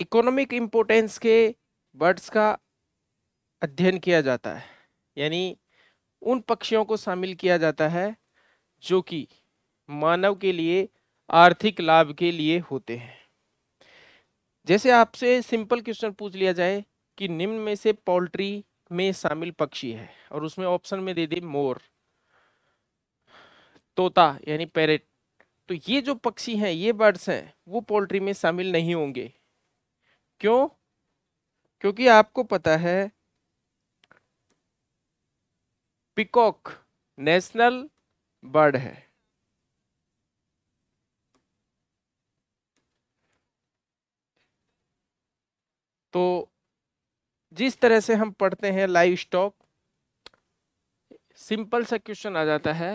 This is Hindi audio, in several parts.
इकोनॉमिक इम्पोर्टेंस के बर्ड्स का अध्ययन किया जाता है यानी उन पक्षियों को शामिल किया जाता है जो कि मानव के लिए आर्थिक लाभ के लिए होते हैं जैसे आपसे सिंपल क्वेश्चन पूछ लिया जाए कि निम्न में से पोल्ट्री में शामिल पक्षी है और उसमें ऑप्शन में दे दे मोर तोता यानी पैरेट तो ये जो पक्षी हैं ये बर्ड्स हैं वो पोल्ट्री में शामिल नहीं होंगे क्यों क्योंकि आपको पता है पिकॉक नेशनल बर्ड है तो जिस तरह से हम पढ़ते हैं लाइव स्टॉक सिंपल सा क्वेश्चन आ जाता है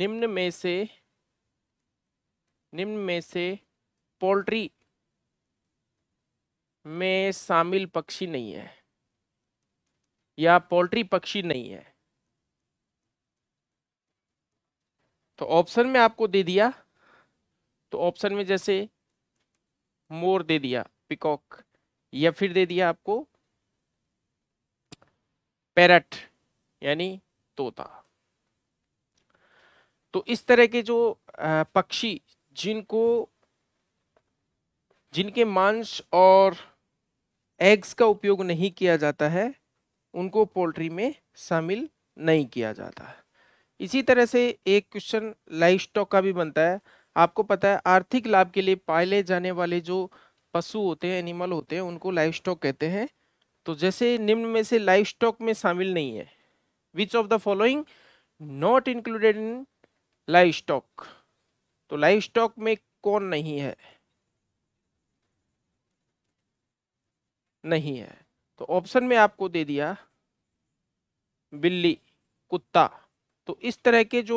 निम्न में से निम्न में से पोल्ट्री में शामिल पक्षी नहीं है या पोल्ट्री पक्षी नहीं है तो ऑप्शन में आपको दे दिया तो ऑप्शन में जैसे मोर दे दिया पिकॉक या फिर दे दिया आपको पैरट यानी तोता तो इस तरह के जो पक्षी जिनको जिनके मांस और एग्स का उपयोग नहीं किया जाता है उनको पोल्ट्री में शामिल नहीं किया जाता इसी तरह से एक क्वेश्चन लाइफ स्टॉक का भी बनता है आपको पता है आर्थिक लाभ के लिए पाले जाने वाले जो पशु होते हैं एनिमल होते हैं उनको लाइफ स्टॉक कहते हैं तो जैसे निम्न में से लाइफ स्टॉक में शामिल नहीं है which of the following not included in livestock तो लाइफ स्टॉक में कौन नहीं है नहीं है तो ऑप्शन में आपको दे दिया बिल्ली कुत्ता तो इस तरह के जो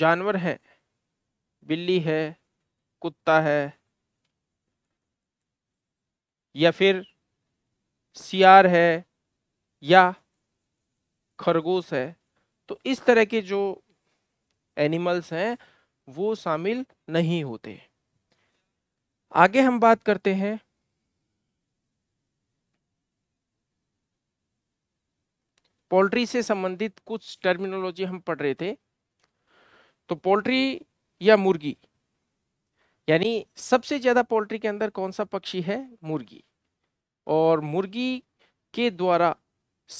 जानवर हैं बिल्ली है कुत्ता है या फिर सियार है या खरगोश है तो इस तरह के जो एनिमल्स हैं वो शामिल नहीं होते आगे हम बात करते हैं पोल्ट्री से संबंधित कुछ टर्मिनोलॉजी हम पढ़ रहे थे तो पोल्ट्री या मुर्गी यानी सबसे ज़्यादा पोल्ट्री के अंदर कौन सा पक्षी है मुर्गी और मुर्गी के द्वारा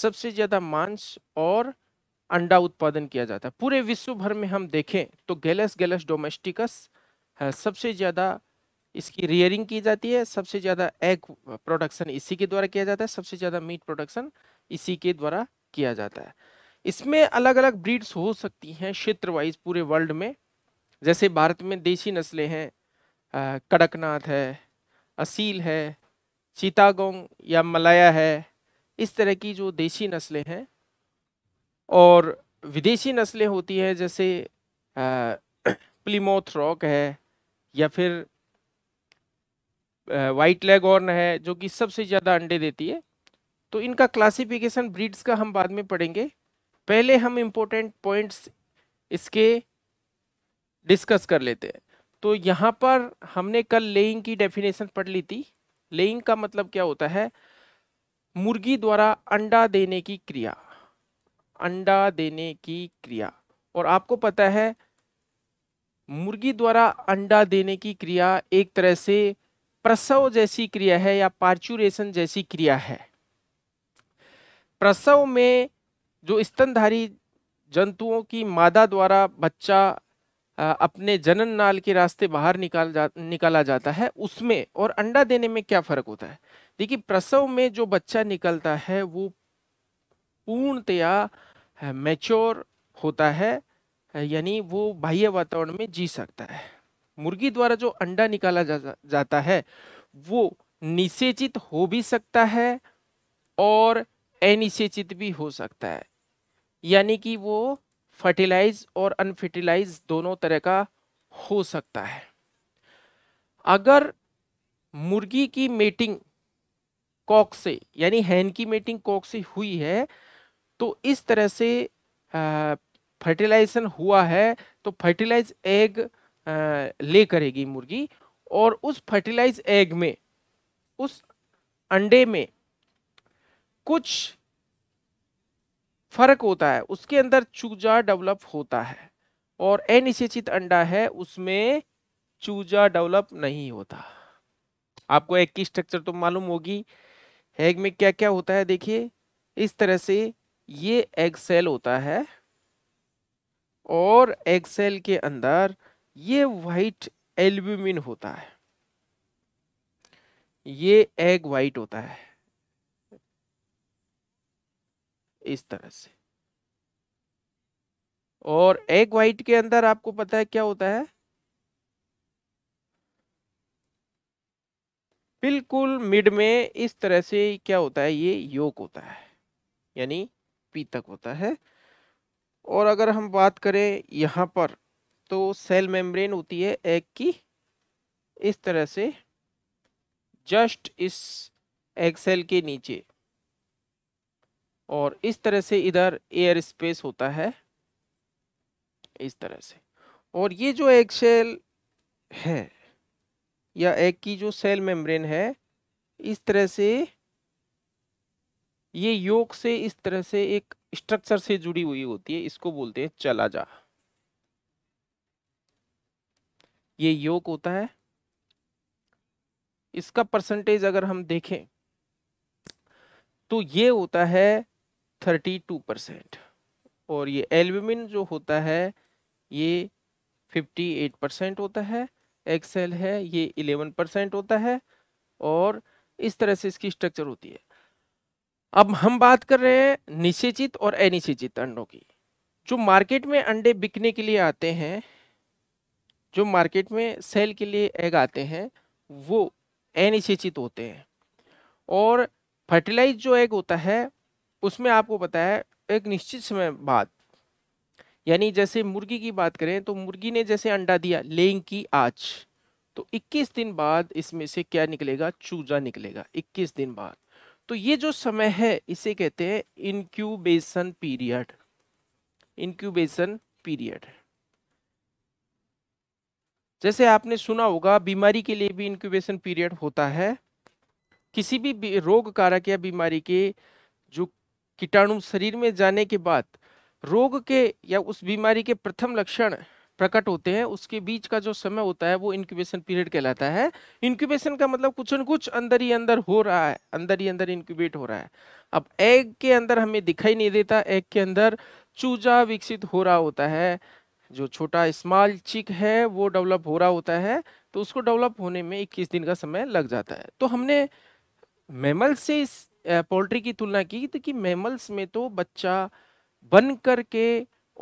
सबसे ज़्यादा मांस और अंडा उत्पादन किया जाता है पूरे विश्व भर में हम देखें तो गैलस गैलस डोमेस्टिकस हाँ, सबसे ज़्यादा इसकी रियरिंग की जाती है सबसे ज़्यादा एग प्रोडक्शन इसी के द्वारा किया जाता है सबसे ज़्यादा मीट प्रोडक्शन इसी के द्वारा किया जाता है इसमें अलग अलग ब्रीड्स हो सकती हैं क्षेत्र वाइज पूरे वर्ल्ड में जैसे भारत में देसी नस्लें हैं कड़कनाथ है असील है चीतागोंग या मलाया है इस तरह की जो देसी नस्लें हैं और विदेशी नस्लें होती हैं जैसे प्लीमोथ रॉक है या फिर वाइट लेगॉर्न है जो कि सबसे ज़्यादा अंडे देती है तो इनका क्लासिफिकेशन ब्रीड्स का हम बाद में पढ़ेंगे पहले हम इम्पोर्टेंट पॉइंट्स इसके डिस्कस कर लेते हैं तो यहाँ पर हमने कल लेइंग की डेफिनेशन पढ़ ली थी लेइंग का मतलब क्या होता है मुर्गी द्वारा अंडा देने की क्रिया अंडा देने की क्रिया और आपको पता है मुर्गी द्वारा अंडा देने की क्रिया एक तरह से प्रसव जैसी क्रिया है या पार्चुरेशन जैसी क्रिया है प्रसव में जो स्तनधारी जंतुओं की मादा द्वारा बच्चा अपने जनन नाल के रास्ते बाहर निकाल जा निकाला जाता है उसमें और अंडा देने में क्या फ़र्क होता है देखिए प्रसव में जो बच्चा निकलता है वो पूर्णतया मैच्योर होता है यानी वो बाह्य वातावरण में जी सकता है मुर्गी द्वारा जो अंडा निकाला जा, जाता है वो निषेचित हो भी सकता है और अनिश्चित भी हो सकता है यानी कि वो फर्टिलाइज और अनफर्टिलाइज दोनों तरह का हो सकता है अगर मुर्गी की मेटिंग कॉक से यानी हैन की मेटिंग कॉक से हुई है तो इस तरह से फर्टिलाइजेशन हुआ है तो फर्टिलाइज एग ले करेगी मुर्गी और उस फर्टिलाइज एग में उस अंडे में कुछ फर्क होता है उसके अंदर चूजा डेवलप होता है और अनिश्चित अंडा है उसमें चूजा डेवलप नहीं होता आपको एग की स्ट्रक्चर तो मालूम होगी एग में क्या क्या होता है देखिए इस तरह से ये एग सेल होता है और एग सेल के अंदर ये वाइट एल्ब्यूमिन होता है ये एग वाइट होता है इस तरह से और एग वाइट के अंदर आपको पता है क्या होता है बिल्कुल मिड में इस तरह से क्या होता है ये योग होता है यानी पीतक होता है और अगर हम बात करें यहाँ पर तो सेल मेम्ब्रेन होती है एग की इस तरह से जस्ट इस एग सेल के नीचे और इस तरह से इधर एयर स्पेस होता है इस तरह से और ये जो एग सेल है या एग की जो सेल मेम्ब्रेन है इस तरह से ये योग से इस तरह से एक स्ट्रक्चर से जुड़ी हुई होती है इसको बोलते हैं चला जा ये योग होता है इसका परसेंटेज अगर हम देखें तो ये होता है थर्टी टू परसेंट और ये एल्बमिन जो होता है ये फिफ्टी एट परसेंट होता है एक्सेल है ये इलेवन परसेंट होता है और इस तरह से इसकी स्ट्रक्चर होती है अब हम बात कर रहे हैं निशेचित और अनिश्चित अंडों की जो मार्केट में अंडे बिकने के लिए आते हैं जो मार्केट में सेल के लिए एग आते हैं वो अनिश्चित होते हैं और फर्टिलाइज जो एग होता है उसमें आपको पता है एक निश्चित समय बाद यानी जैसे मुर्गी की बात करें तो मुर्गी ने जैसे अंडा दिया लेंग की आज तो 21 दिन बाद इसमें से क्या निकलेगा चूजा निकलेगा 21 दिन बाद तो ये जो समय है इसे कहते हैं इनक्यूबेशन पीरियड इनक्यूबेशन पीरियड जैसे आपने सुना होगा बीमारी के लिए भी इनक्यूबेशन पीरियड होता है किसी भी रोग कारक या बीमारी के जो कीटाणु शरीर में जाने के बाद रोग के या उस बीमारी के प्रथम लक्षण प्रकट होते हैं उसके बीच का जो समय होता है वो इंक्यूबेशन पीरियड कहलाता है इंक्यूबेशन का मतलब कुछ न कुछ अंदर ही अंदर हो रहा है अंदर ही अंदर इंक्यूबेट हो रहा है अब एग के अंदर हमें दिखाई नहीं देता एग के अंदर चूजा विकसित हो रहा होता है जो छोटा स्मॉल चिक है वो डेवलप हो रहा होता है तो उसको डेवलप होने में इक्कीस दिन का समय लग जाता है तो हमने मेमल से इस पोल्ट्री की तुलना की तो कि मेमल्स में तो बच्चा बन कर के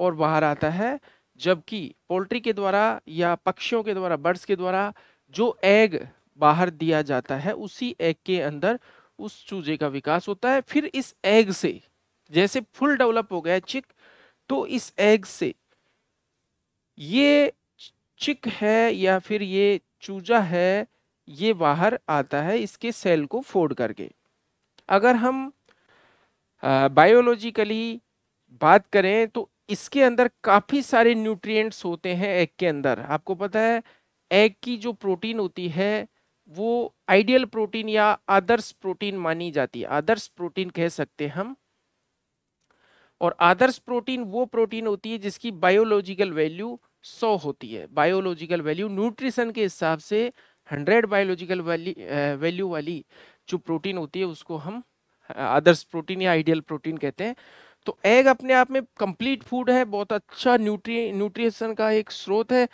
और बाहर आता है जबकि पोल्ट्री के द्वारा या पक्षियों के द्वारा बर्ड्स के द्वारा जो एग बाहर दिया जाता है उसी एग के अंदर उस चूजे का विकास होता है फिर इस एग से जैसे फुल डेवलप हो गया चिक तो इस एग से ये चिक है या फिर ये चूजा है ये बाहर आता है इसके सेल को फोड़ करके अगर हम बायोलॉजिकली बात करें तो इसके अंदर काफ़ी सारे न्यूट्रिएंट्स होते हैं एग के अंदर आपको पता है एग की जो प्रोटीन होती है वो आइडियल प्रोटीन या आदर्श प्रोटीन मानी जाती है आदर्श प्रोटीन कह सकते हैं हम और आदर्श प्रोटीन वो प्रोटीन होती है जिसकी बायोलॉजिकल वैल्यू 100 होती है बायोलॉजिकल वैल्यू न्यूट्रिशन के हिसाब से 100 बायोलॉजिकल वैल्यू वाली जो प्रोटीन होती है उसको हम अदर्स प्रोटीन या आइडियल प्रोटीन कहते हैं तो एग अपने आप में कंप्लीट फूड है बहुत अच्छा न्यूट्री न्यूट्रिशन का एक स्रोत है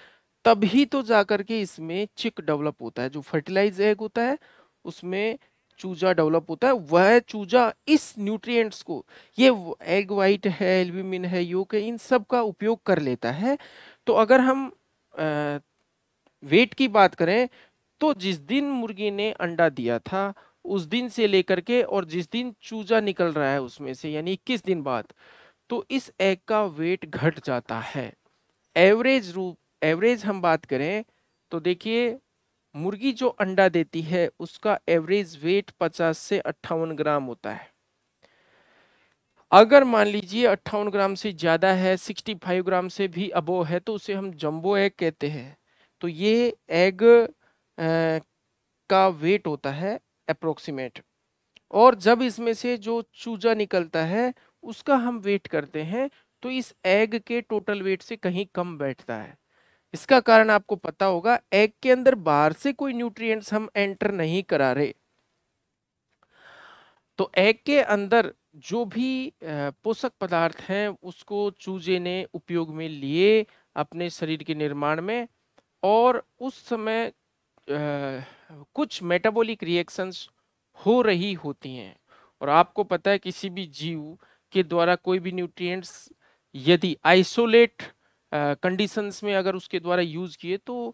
तभी तो जा कर के इसमें चिक डेवलप होता है जो फर्टिलाइज एग होता है उसमें चूजा डेवलप होता है वह चूजा इस न्यूट्रिएंट्स को ये एग वाइट है एल्ब्यूमिन है योग है इन सब का उपयोग कर लेता है तो अगर हम आ, वेट की बात करें तो जिस दिन मुर्गी ने अंडा दिया था उस दिन से लेकर के और जिस दिन चूजा निकल रहा है उसमें से यानी इक्कीस दिन बाद तो इस एग का वेट घट जाता है एवरेज रूप एवरेज हम बात करें तो देखिए मुर्गी जो अंडा देती है उसका एवरेज वेट 50 से अट्ठावन ग्राम होता है अगर मान लीजिए अट्ठावन ग्राम से ज़्यादा है 65 ग्राम से भी अबो है तो उसे हम जम्बो एग कहते हैं तो ये एग आ, का वेट होता है अप्रोक्सीमेट और जब इसमें से जो चूजा निकलता है उसका हम वेट करते हैं तो इस एग के टोटल वेट से कहीं कम बैठता है इसका कारण आपको पता होगा एग के अंदर बाहर से कोई न्यूट्रिएंट्स हम एंटर नहीं करा रहे तो एग के अंदर जो भी पोषक पदार्थ हैं उसको चूजे ने उपयोग में लिए अपने शरीर के निर्माण में और उस समय कुछ मेटाबॉलिक रिएक्शंस हो रही होती हैं और आपको पता है किसी भी जीव के द्वारा कोई भी न्यूट्रिएंट्स यदि आइसोलेट कंडीशंस में अगर उसके द्वारा यूज़ किए तो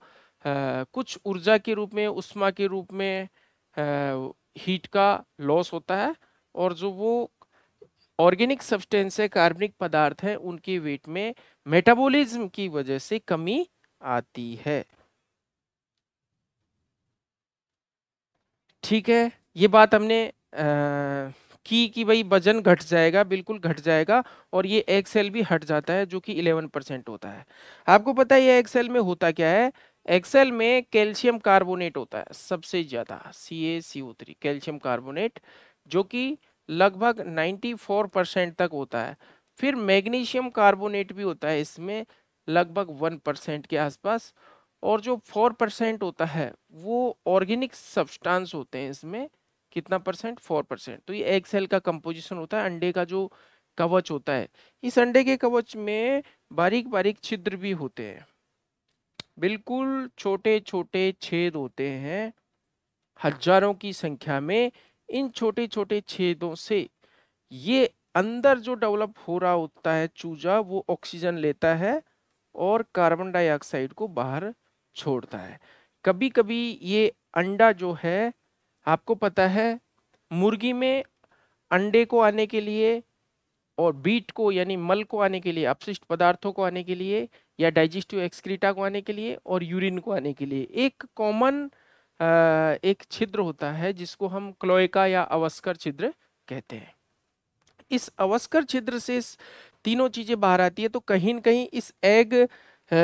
आ, कुछ ऊर्जा के रूप में उष्मा के रूप में आ, हीट का लॉस होता है और जो वो ऑर्गेनिक सब्सटेंस है कार्बनिक पदार्थ है उनके वेट में मेटाबॉलिज्म की वजह से कमी आती है ठीक है ये बात हमने आ, की कि भाई वजन घट जाएगा बिल्कुल घट जाएगा और ये एक सेल भी हट जाता है जो कि 11 परसेंट होता है आपको पता है ये एक्सेल में होता क्या है एक्सेल में कैल्शियम कार्बोनेट होता है सबसे ज़्यादा C A C O three calcium carbonate जो कि लगभग 94 परसेंट तक होता है फिर मैग्नीशियम कार्बोनेट भी होता है इसमें लगभग वन परसेंट के आसपास और जो फोर परसेंट होता है वो ऑर्गेनिक सब्सटेंस होते हैं इसमें कितना परसेंट फोर परसेंट तो ये एग सेल का कंपोजिशन होता है अंडे का जो कवच होता है इस अंडे के कवच में बारीक बारीक छिद्र भी होते हैं बिल्कुल छोटे छोटे छेद होते हैं हजारों की संख्या में इन छोटे छोटे छेदों से ये अंदर जो डेवलप हो रहा होता है चूजा वो ऑक्सीजन लेता है और कार्बन डाइऑक्साइड को बाहर छोड़ता है कभी कभी ये अंडा जो है आपको पता है मुर्गी में अंडे को आने के लिए और बीट को यानी मल को आने के लिए अपशिष्ट पदार्थों को आने के लिए या डाइजेस्टिव एक्सक्रीटा को आने के लिए और यूरिन को आने के लिए एक कॉमन एक छिद्र होता है जिसको हम क्लोएका या अवस्कर छिद्र कहते हैं इस अवस्कर छिद्र से तीनों चीज़ें बाहर आती है तो कहीं ना कहीं इस एग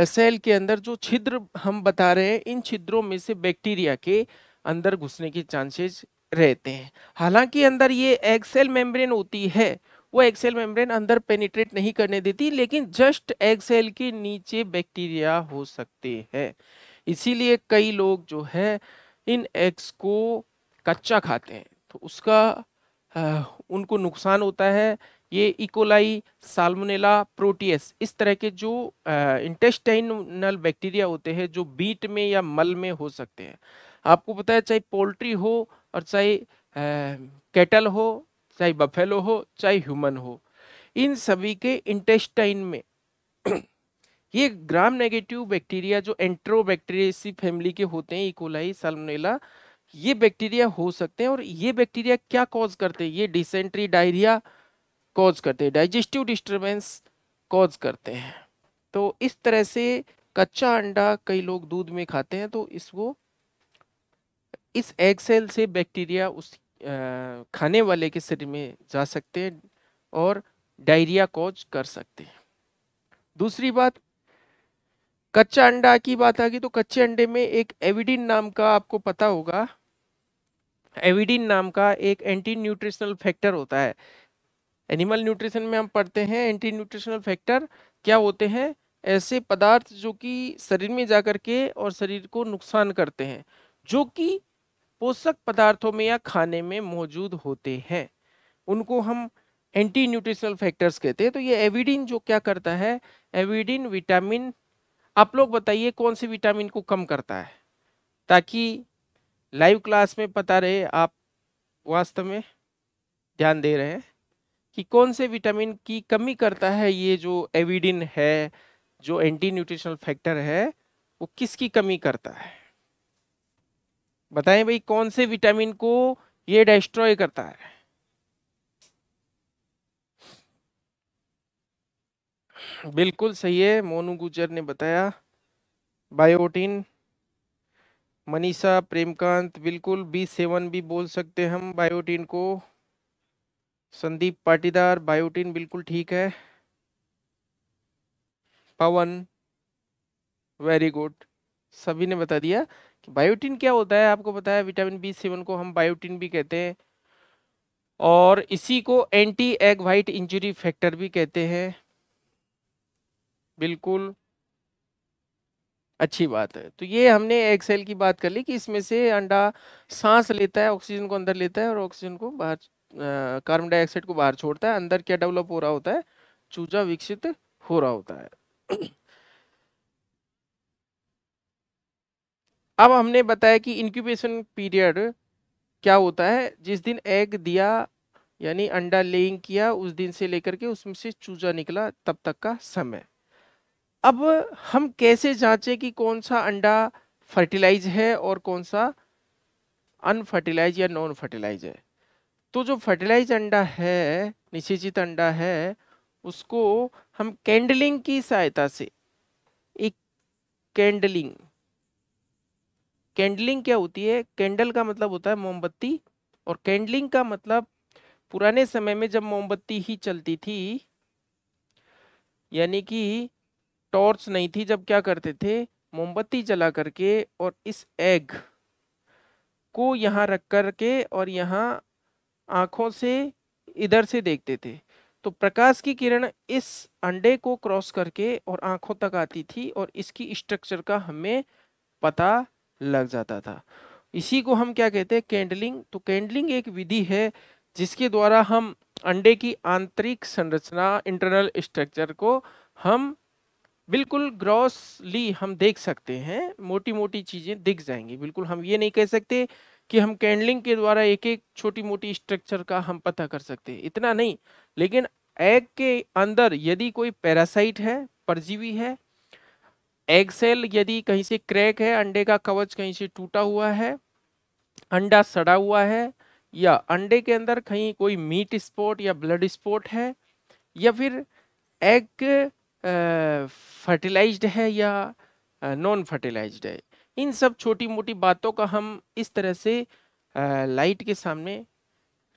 सेल के अंदर जो छिद्र हम बता रहे हैं इन छिद्रों में से बैक्टीरिया के अंदर घुसने के चांसेस रहते हैं हालांकि अंदर ये एक्सेल मेम्ब्रेन होती है वो एक्सेल मेम्ब्रेन अंदर पेनिट्रेट नहीं करने देती लेकिन जस्ट एक्सेल के नीचे बैक्टीरिया हो सकते हैं इसीलिए कई लोग जो है इन एग्स को कच्चा खाते हैं तो उसका आ, उनको नुकसान होता है ये इकोलाई साल्मोनेला प्रोटीएस इस तरह के जो इंटेस्टाइनल बैक्टीरिया होते हैं जो बीट में या मल में हो सकते हैं आपको पता है चाहे पोल्ट्री हो और चाहे कैटल हो चाहे बफेलो हो चाहे ह्यूमन हो इन सभी के इंटेस्टाइन में ये ग्राम नेगेटिव बैक्टीरिया जो एंट्रो फैमिली के होते हैं इकोलाई e. साल्मोनेला ये बैक्टीरिया हो सकते हैं और ये बैक्टीरिया क्या कॉज करते हैं ये डिसेंट्री डायरिया कॉज करते हैं डाइजेस्टिव डिस्टर्बेंस कॉज करते हैं तो इस तरह से कच्चा अंडा कई लोग दूध में खाते हैं तो इसको इस एग सेल से बैक्टीरिया उस आ, खाने वाले के शरीर में जा सकते हैं और डायरिया कॉज कर सकते हैं दूसरी बात कच्चा अंडा की बात आ गई तो कच्चे अंडे में एक एविडिन नाम का आपको पता होगा एविडिन नाम का एक एंटी न्यूट्रिशनल फैक्टर होता है एनिमल न्यूट्रिशन में हम पढ़ते हैं एंटी न्यूट्रिशनल फैक्टर क्या होते हैं ऐसे पदार्थ जो कि शरीर में जा कर के और शरीर को नुकसान करते हैं जो कि पोषक पदार्थों में या खाने में मौजूद होते हैं उनको हम एंटी न्यूट्रिशनल फैक्टर्स कहते हैं तो ये एविडिन जो क्या करता है एविडिन विटामिन आप लोग बताइए कौन से विटामिन को कम करता है ताकि लाइव क्लास में पता रहे आप वास्तव में ध्यान दे रहे हैं कि कौन से विटामिन की कमी करता है ये जो एविडिन है जो एंटी न्यूट्रिशनल फैक्टर है वो किसकी कमी करता है बताएं भाई कौन से विटामिन को ये डिस्ट्रॉय करता है बिल्कुल सही है मोनू गुजर ने बताया बायोटिन मनीषा प्रेमकांत बिल्कुल बी सेवन भी बोल सकते हम बायोटिन को संदीप पाटीदार बायोटिन बिल्कुल ठीक है पवन वेरी गुड सभी ने बता दिया कि बायोटिन क्या होता है आपको बताया विटामिन बी सेवन को हम बायोटिन भी कहते हैं और इसी को anti egg white injury factor भी कहते हैं बिल्कुल अच्छी बात है तो ये हमने एग सेल की बात कर ली कि इसमें से अंडा सांस लेता है ऑक्सीजन को अंदर लेता है और ऑक्सीजन को बाहर कार्बन डाइऑक्साइड को बाहर छोड़ता है अंदर क्या डेवलप हो रहा होता है चूजा विकसित हो रहा होता है अब हमने बताया कि इंक्यूबेशन पीरियड क्या होता है जिस दिन एग दिया यानी अंडा लेइंग किया उस दिन से लेकर के उसमें से चूजा निकला तब तक का समय अब हम कैसे जांचें कि कौन सा अंडा फर्टिलाइज है और कौन सा अनफर्टिलाइज या नॉन फर्टिलाइज है तो जो फर्टिलाइज अंडा है निषेचित अंडा है उसको हम कैंडलिंग की सहायता से एक कैंडलिंग कैंडलिंग क्या होती है कैंडल का मतलब होता है मोमबत्ती और कैंडलिंग का मतलब पुराने समय में जब मोमबत्ती ही चलती थी यानी कि टॉर्च नहीं थी जब क्या करते थे मोमबत्ती जला करके और इस एग को यहाँ रख कर के और यहाँ आँखों से इधर से देखते थे तो प्रकाश की किरण इस अंडे को क्रॉस करके और आँखों तक आती थी और इसकी स्ट्रक्चर का हमें पता लग जाता था इसी को हम क्या कहते हैं कैंडलिंग तो कैंडलिंग एक विधि है जिसके द्वारा हम अंडे की आंतरिक संरचना इंटरनल स्ट्रक्चर को हम बिल्कुल ग्रॉसली हम देख सकते हैं मोटी मोटी चीज़ें दिख जाएंगी बिल्कुल हम ये नहीं कह सकते कि हम कैंडलिंग के द्वारा एक एक छोटी मोटी स्ट्रक्चर का हम पता कर सकते हैं इतना नहीं लेकिन एग के अंदर यदि कोई पैरासाइट है परजीवी है एग सेल यदि कहीं से क्रैक है अंडे का कवच कहीं से टूटा हुआ है अंडा सड़ा हुआ है या अंडे के अंदर कहीं कोई मीट स्पॉट या ब्लड स्पॉट है या फिर एग फर्टिलाइज्ड है या नॉन फर्टिलाइज्ड है इन सब छोटी मोटी बातों का हम इस तरह से लाइट के सामने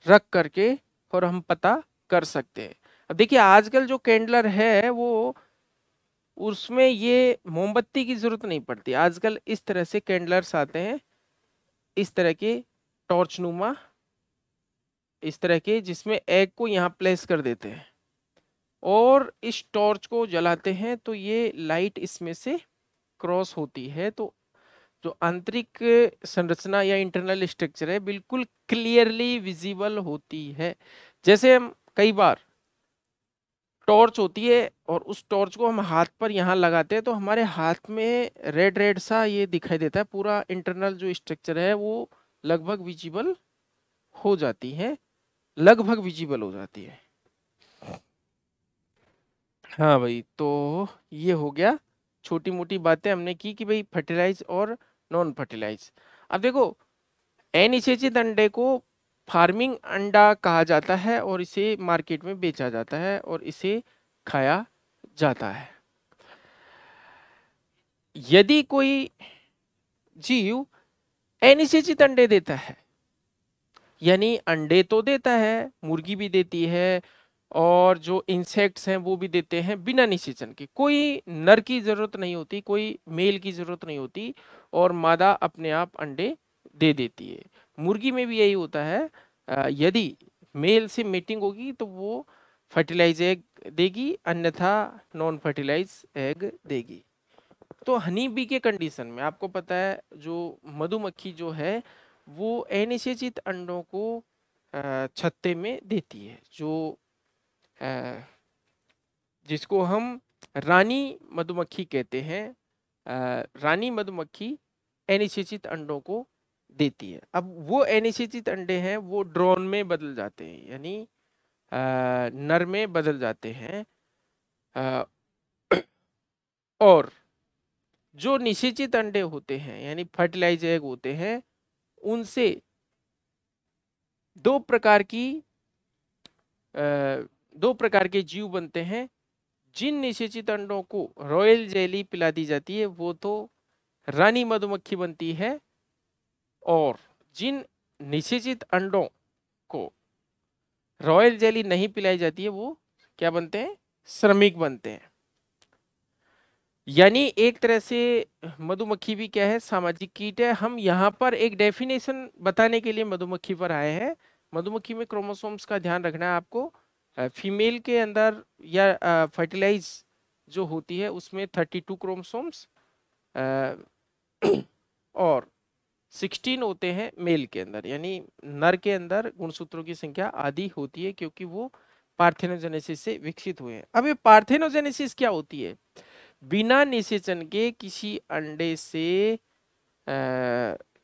रख करके और हम पता कर सकते हैं अब देखिए आजकल जो कैंडलर है वो उसमें ये मोमबत्ती की ज़रूरत नहीं पड़ती आजकल इस तरह से कैंडलर्स आते हैं इस तरह के टॉर्च नुमा इस तरह के जिसमें एग को यहाँ प्लेस कर देते हैं और इस टॉर्च को जलाते हैं तो ये लाइट इसमें से क्रॉस होती है तो जो आंतरिक संरचना या इंटरनल स्ट्रक्चर है बिल्कुल क्लियरली विजिबल होती है जैसे हम कई बार टॉर्च होती है और उस टॉर्च को हम हाथ पर यहाँ लगाते हैं तो हमारे हाथ में रेड रेड सा ये दिखाई देता है पूरा इंटरनल जो स्ट्रक्चर है वो लगभग विजिबल हो जाती है लगभग विजिबल हो जाती है हाँ भाई, तो ये हो गया छोटी-मोटी बातें हमने की कि भाई फर्टिलाइज़ और नॉन फर्टिलाइज़। अब देखो अनिषेचित अंडे e e को फार्मिंग अंडा कहा जाता है और इसे मार्केट में बेचा जाता है और इसे खाया जाता है। यदि कोई जीव अनिषेचित अंडे e देता है, यानी अंडे तो देता है, मुर्गी भी देती है और जो इंसेक्ट्स हैं वो भी देते हैं बिना निषेचन के कोई नर की ज़रूरत नहीं होती कोई मेल की ज़रूरत नहीं होती और मादा अपने आप अंडे दे देती है मुर्गी में भी यही होता है यदि मेल से मीटिंग होगी तो वो फर्टिलाइज एग देगी अन्यथा नॉन फर्टिलाइज एग देगी तो हनी बी के कंडीशन में आपको पता है जो मधुमक्खी जो है वो अनिषेचित अंडों को छत्ते में देती है जो जिसको हम रानी मधुमक्खी कहते हैं रानी मधुमक्खी एनिशिचित अंडों को देती है अब वो एनिशिचित अंडे हैं वो ड्रोन में बदल जाते हैं यानी नर में बदल जाते हैं और जो निषेचित अंडे होते हैं यानी फर्टिलाइज एग होते हैं उनसे दो प्रकार की आ, दो प्रकार के जीव बनते हैं जिन निषेचित अंडों को रॉयल जेली पिला दी जाती है वो तो रानी मधुमक्खी बनती है और जिन निषेचित अंडों को रॉयल जेली नहीं पिलाई जाती है वो क्या बनते हैं श्रमिक बनते हैं यानी एक तरह से मधुमक्खी भी क्या है सामाजिक कीट है हम यहाँ पर एक डेफिनेशन बताने के लिए मधुमक्खी पर आए हैं मधुमक्खी में क्रोमोसोम्स का ध्यान रखना है आपको फीमेल के अंदर या फर्टिलाइज जो होती है उसमें थर्टी टू क्रोमसोम्स और सिक्सटीन होते हैं मेल के अंदर यानी नर के अंदर गुणसूत्रों की संख्या आधी होती है क्योंकि वो पार्थेनोजेनेसिस से विकसित हुए हैं अब ये पार्थेनोजेनेसिस क्या होती है बिना निषेचन के किसी अंडे से आ,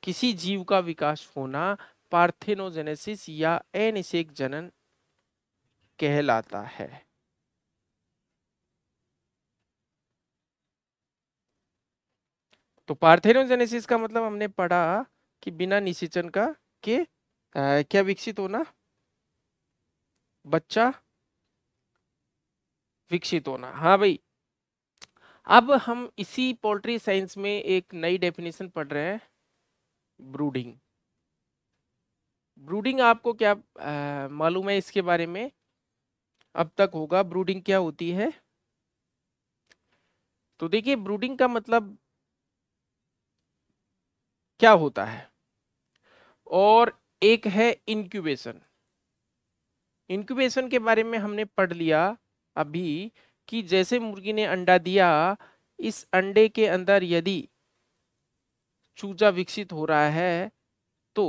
किसी जीव का विकास होना पार्थेनोजेनेसिस या अनिषेक जनन कहलाता है तो पार्थेनोजेनेसिस का मतलब हमने पढ़ा कि बिना निशेचन का के आ, क्या विकसित होना बच्चा विकसित होना हाँ भाई अब हम इसी पोल्ट्री साइंस में एक नई डेफिनेशन पढ़ रहे हैं ब्रूडिंग ब्रूडिंग आपको क्या मालूम है इसके बारे में अब तक होगा ब्रूडिंग क्या होती है तो देखिए ब्रूडिंग का मतलब क्या होता है और एक है इंक्यूबेशन इंक्यूबेशन के बारे में हमने पढ़ लिया अभी कि जैसे मुर्गी ने अंडा दिया इस अंडे के अंदर यदि चूजा विकसित हो रहा है तो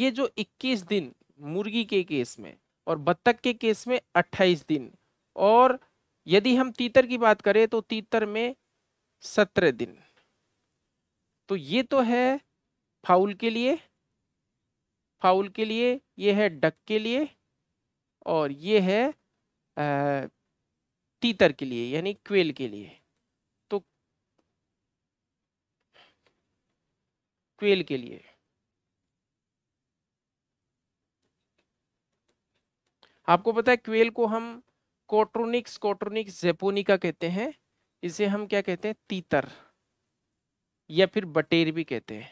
ये जो 21 दिन मुर्गी के केस में और बत्तख के केस में 28 दिन और यदि हम तीतर की बात करें तो तीतर में 17 दिन तो ये तो है फाउल के लिए फाउल के लिए ये है डक के लिए और ये है तीतर के लिए यानी क्वेल के लिए तो क्वेल के लिए आपको पता है क्वेल को हम कोट्रोनिक्स कोट्रोनिक्स जेपोनिका कहते हैं इसे हम क्या कहते हैं तीतर या फिर बटेर भी कहते हैं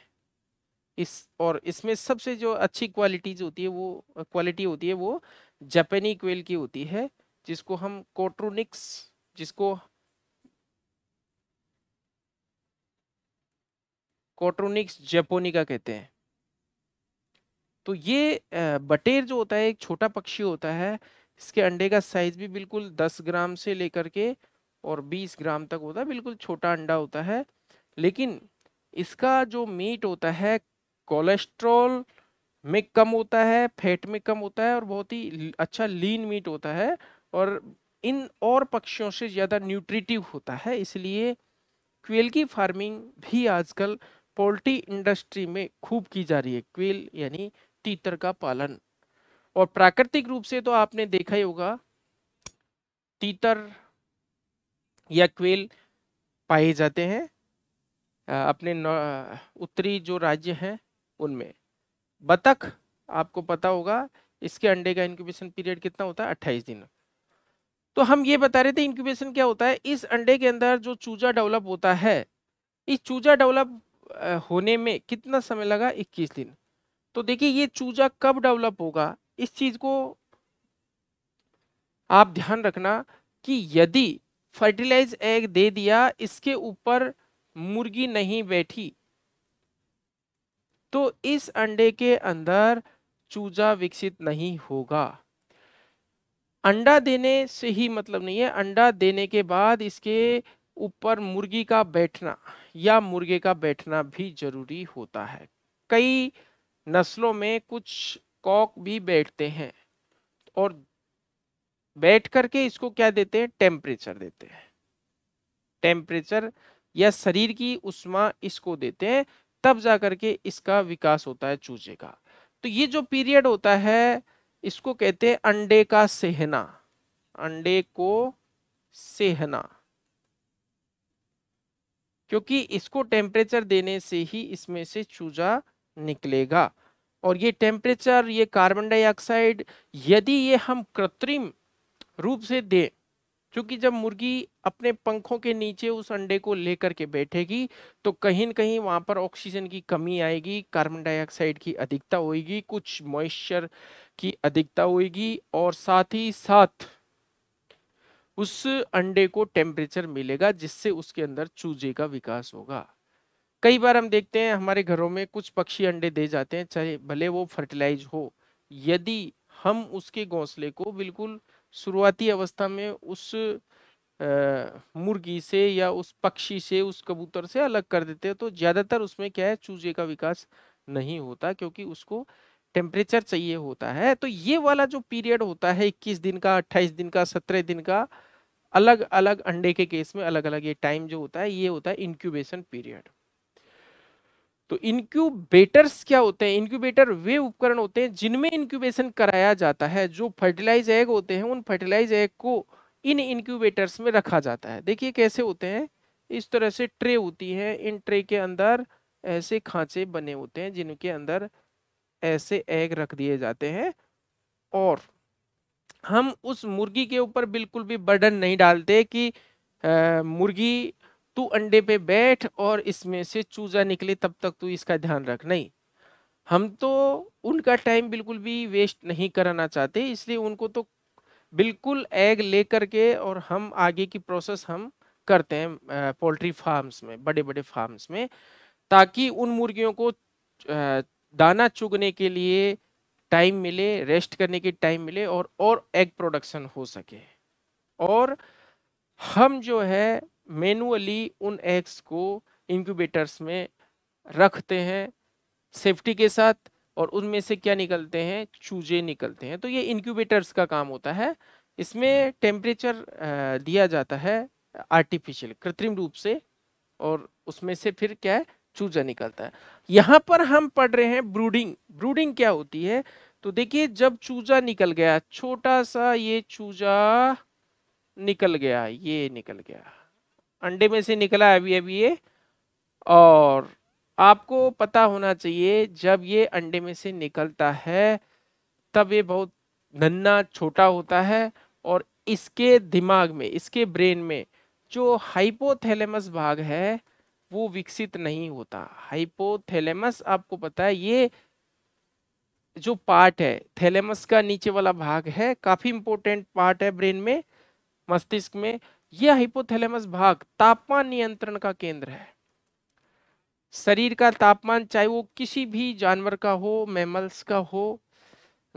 इस और इसमें सबसे जो अच्छी क्वालिटीज होती है वो क्वालिटी होती है वो जापानी क्वेल की होती है जिसको हम कोट्रोनिक्स जिसको कोट्रोनिक्स जेपोनिका कहते हैं तो ये बटेर जो होता है एक छोटा पक्षी होता है इसके अंडे का साइज भी बिल्कुल 10 ग्राम से लेकर के और 20 ग्राम तक होता है बिल्कुल छोटा अंडा होता है लेकिन इसका जो मीट होता है कोलेस्ट्रॉल में कम होता है फैट में कम होता है और बहुत ही अच्छा लीन मीट होता है और इन और पक्षियों से ज़्यादा न्यूट्रिटिव होता है इसलिए क्वेल की फार्मिंग भी आजकल पोल्ट्री इंडस्ट्री में खूब की जा रही है क्वेल यानी तीतर का पालन और प्राकृतिक रूप से तो आपने देखा ही होगा तीतर या क्वेल पाए जाते हैं अपने उत्तरी जो राज्य हैं उनमें बतख आपको पता होगा इसके अंडे का इंक्यूबेशन पीरियड कितना होता है अट्ठाईस दिन तो हम ये बता रहे थे इंक्यूबेशन क्या होता है इस अंडे के अंदर जो चूजा डेवलप होता है इस चूजा डेवलप होने में कितना समय लगा 21 दिन तो देखिए ये चूजा कब डेवलप होगा इस चीज़ को आप ध्यान रखना कि यदि फर्टिलाइज एग दे दिया इसके ऊपर मुर्गी नहीं बैठी तो इस अंडे के अंदर चूजा विकसित नहीं होगा अंडा देने से ही मतलब नहीं है अंडा देने के बाद इसके ऊपर मुर्गी का बैठना या मुर्गे का बैठना भी जरूरी होता है कई नस्लों में कुछ कॉक भी बैठते हैं और बैठ करके इसको क्या देते हैं टेम्परेचर देते हैं टेम्परेचर या शरीर की उष्मा इसको देते हैं तब जा करके इसका विकास होता है चूजे का तो ये जो पीरियड होता है इसको कहते हैं अंडे का सेहना अंडे को सेहना क्योंकि इसको टेम्परेचर देने से ही इसमें से चूजा निकलेगा और ये टेम्परेचर ये कार्बन डाइऑक्साइड यदि ये हम कृत्रिम रूप से दें क्योंकि जब मुर्गी अपने पंखों के नीचे उस अंडे को लेकर के बैठेगी तो कहीं न कहीं वहाँ पर ऑक्सीजन की कमी आएगी कार्बन डाइऑक्साइड की अधिकता होएगी कुछ मॉइस्चर की अधिकता होएगी और साथ ही साथ उस अंडे को टेम्परेचर मिलेगा जिससे उसके अंदर चूजे का विकास होगा कई बार हम देखते हैं हमारे घरों में कुछ पक्षी अंडे दे जाते हैं चाहे भले वो फर्टिलाइज हो यदि हम उसके घोंसले को बिल्कुल शुरुआती अवस्था में उस आ, मुर्गी से या उस पक्षी से उस कबूतर से अलग कर देते हैं तो ज़्यादातर उसमें क्या है चूजे का विकास नहीं होता क्योंकि उसको टेम्परेचर चाहिए होता है तो ये वाला जो पीरियड होता है इक्कीस दिन का अट्ठाईस दिन का सत्रह दिन का अलग अलग अंडे के केस में अलग अलग ये टाइम जो होता है ये होता है इनक्यूबेशन पीरियड तो इनक्यूबेटर्स क्या होते हैं इनक्यूबेटर वे उपकरण होते हैं जिनमें इनक्यूबेशन कराया जाता है जो फर्टिलाइज एग होते हैं उन फर्टिलाइज एग को इन इनक्यूबेटर्स में रखा जाता है देखिए कैसे होते हैं इस तरह से ट्रे होती है इन ट्रे के अंदर ऐसे खांचे बने होते हैं जिनके अंदर ऐसे एग रख दिए जाते हैं और हम उस मुर्गी के ऊपर बिल्कुल भी बर्डन नहीं डालते कि आ, मुर्गी तू अंडे पे बैठ और इसमें से चूजा निकले तब तक तू इसका ध्यान रख नहीं हम तो उनका टाइम बिल्कुल भी वेस्ट नहीं कराना चाहते इसलिए उनको तो बिल्कुल एग ले करके और हम आगे की प्रोसेस हम करते हैं पोल्ट्री फार्म्स में बड़े बड़े फार्म्स में ताकि उन मुर्गियों को दाना चुगने के लिए टाइम मिले रेस्ट करने के टाइम मिले और और एग प्रोडक्शन हो सके और हम जो है मैनुअली उन एग्स को इंक्यूबेटर्स में रखते हैं सेफ्टी के साथ और उनमें से क्या निकलते हैं चूजे निकलते हैं तो ये इंक्यूबेटर्स का काम होता है इसमें टेम्परेचर दिया जाता है आर्टिफिशियल कृत्रिम रूप से और उसमें से फिर क्या है चूजा निकलता है यहाँ पर हम पढ़ रहे हैं ब्रूडिंग ब्रूडिंग क्या होती है तो देखिए जब चूजा निकल गया छोटा सा ये चूजा निकल गया ये निकल गया अंडे में से निकला अभी अभी ये और आपको पता होना चाहिए जब ये अंडे में से निकलता है तब ये बहुत नन्ना छोटा होता है और इसके दिमाग में इसके ब्रेन में जो हाइपोथैलेमस भाग है वो विकसित नहीं होता हाइपोथैलेमस आपको पता है ये जो पार्ट है थैलेमस का नीचे वाला भाग है काफ़ी इंपॉर्टेंट पार्ट है ब्रेन में मस्तिष्क में यह हाइपोथैलेमस भाग तापमान नियंत्रण का केंद्र है शरीर का तापमान चाहे वो किसी भी जानवर का हो मैमल्स का हो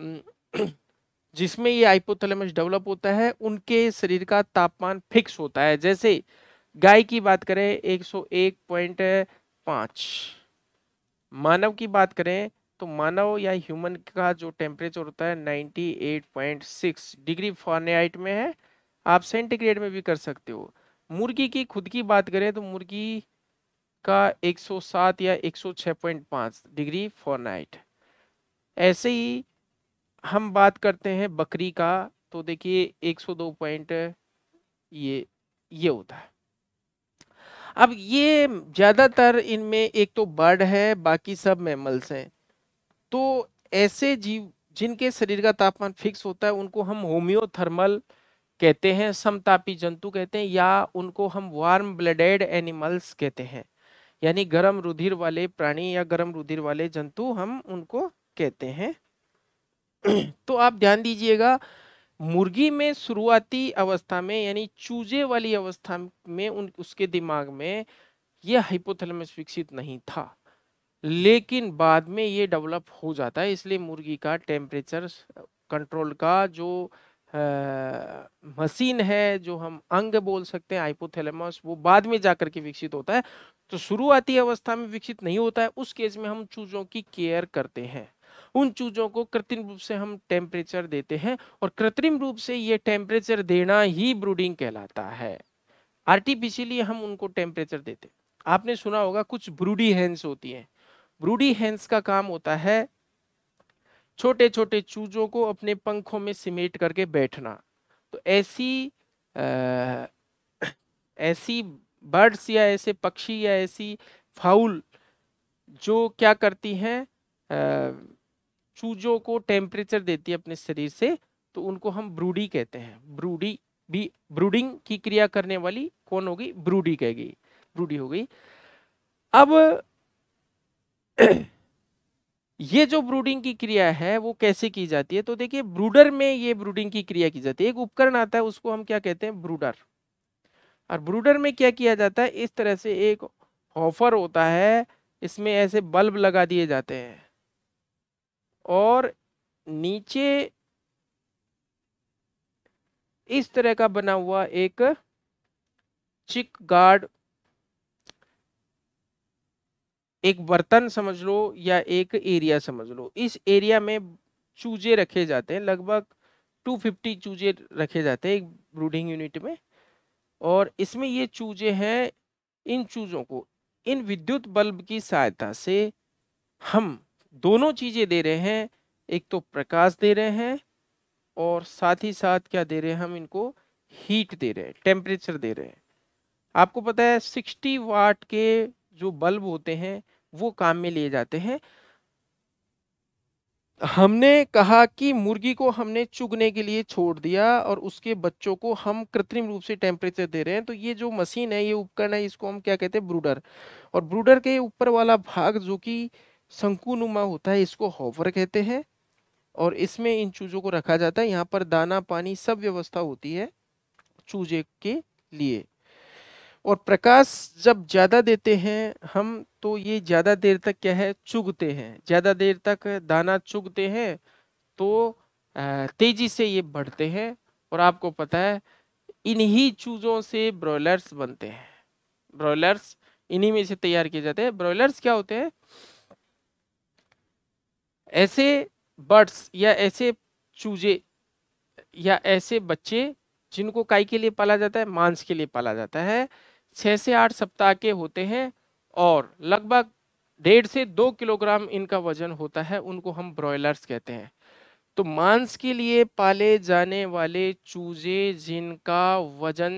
जिसमें ये हाइपोथैलेमस डेवलप होता है उनके शरीर का तापमान फिक्स होता है जैसे गाय की बात करें 101.5 मानव की बात करें तो मानव या ह्यूमन का जो टेम्परेचर होता है 98.6 डिग्री फॉरनहाइट में है आप सेंटीग्रेड में भी कर सकते हो मुर्गी की खुद की बात करें तो मुर्गी का 107 या 106.5 डिग्री फॉरनाइट ऐसे ही हम बात करते हैं बकरी का तो देखिए 102 पॉइंट ये ये होता है अब ये ज़्यादातर इनमें एक तो बर्ड है बाकी सब मैमल्स हैं तो ऐसे जीव जिनके शरीर का तापमान फिक्स होता है उनको हम होम्योथर्मल कहते हैं समतापी जंतु कहते हैं या उनको हम वार्म ब्लडेड एनिमल्स कहते हैं यानी गर्म रुधिर वाले प्राणी या गर्म रुधिर वाले जंतु हम उनको कहते हैं तो आप ध्यान दीजिएगा मुर्गी में शुरुआती अवस्था में यानी चूजे वाली अवस्था में उन उसके दिमाग में ये हाइपोथलमस विकसित नहीं था लेकिन बाद में ये डेवलप हो जाता है इसलिए मुर्गी का टेम्परेचर कंट्रोल का जो मशीन है जो हम अंग बोल सकते हैं आइपोथेलेमस वो बाद में जाकर के विकसित होता है तो शुरुआती अवस्था में विकसित नहीं होता है उस केस में हम चूजों की केयर करते हैं उन चूजों को कृत्रिम रूप से हम टेम्परेचर देते हैं और कृत्रिम रूप से ये टेम्परेचर देना ही ब्रूडिंग कहलाता है आर्टिफिशियली हम उनको टेम्परेचर देते आपने सुना होगा कुछ ब्रूडी हैंस होती हैं ब्रूडी हैंस का काम होता है छोटे छोटे चूजों को अपने पंखों में सिमेट करके बैठना तो ऐसी आ, ऐसी बर्ड्स या ऐसे पक्षी या ऐसी फाउल जो क्या करती हैं चूजों को टेम्परेचर देती है अपने शरीर से तो उनको हम ब्रूडी कहते हैं ब्रूडी भी ब्रूडिंग की क्रिया करने वाली कौन होगी ब्रूडी कहेगी ब्रूडी हो गई अब ये जो ब्रूडिंग की क्रिया है वो कैसे की जाती है तो देखिए ब्रूडर में ये ब्रूडिंग की क्रिया की जाती है एक उपकरण आता है उसको हम क्या कहते हैं ब्रूडर और ब्रूडर में क्या किया जाता है इस तरह से एक ऑफर होता है इसमें ऐसे बल्ब लगा दिए जाते हैं और नीचे इस तरह का बना हुआ एक चिक गार्ड एक बर्तन समझ लो या एक एरिया समझ लो इस एरिया में चूजे रखे जाते हैं लगभग 250 चूजे रखे जाते हैं एक ब्रूडिंग यूनिट में और इसमें ये चूजे हैं इन चूजों को इन विद्युत बल्ब की सहायता से हम दोनों चीज़ें दे रहे हैं एक तो प्रकाश दे रहे हैं और साथ ही साथ क्या दे रहे हैं हम इनको हीट दे रहे हैं टेम्परेचर दे रहे हैं आपको पता है 60 वाट के जो बल्ब होते हैं वो काम में लिए जाते हैं हमने कहा कि मुर्गी को हमने चुगने के लिए छोड़ दिया और उसके बच्चों को हम कृत्रिम रूप से टेम्परेचर दे रहे हैं तो ये जो मशीन है ये उपकरण है इसको हम क्या कहते हैं ब्रूडर और ब्रूडर के ऊपर वाला भाग जो कि शंकुनुमा होता है इसको हॉवर कहते हैं और इसमें इन चूजों को रखा जाता है यहाँ पर दाना पानी सब व्यवस्था होती है चूजे के लिए और प्रकाश जब ज़्यादा देते हैं हम तो ये ज़्यादा देर तक क्या है चुगते हैं ज़्यादा देर तक दाना चुगते हैं तो तेज़ी से ये बढ़ते हैं और आपको पता है इन्हीं चूज़ों से ब्रॉयलर्स बनते हैं ब्रॉयलर्स इन्हीं में से तैयार किए जाते हैं ब्रॉयलर्स क्या होते हैं ऐसे बर्ड्स या ऐसे चूजे या ऐसे बच्चे जिनको काय के लिए पाला जाता है मांस के लिए पाला जाता है छः से आठ सप्ताह के होते हैं और लगभग डेढ़ से दो किलोग्राम इनका वजन होता है उनको हम ब्रॉयलर्स कहते हैं तो मांस के लिए पाले जाने वाले चूजे जिनका वजन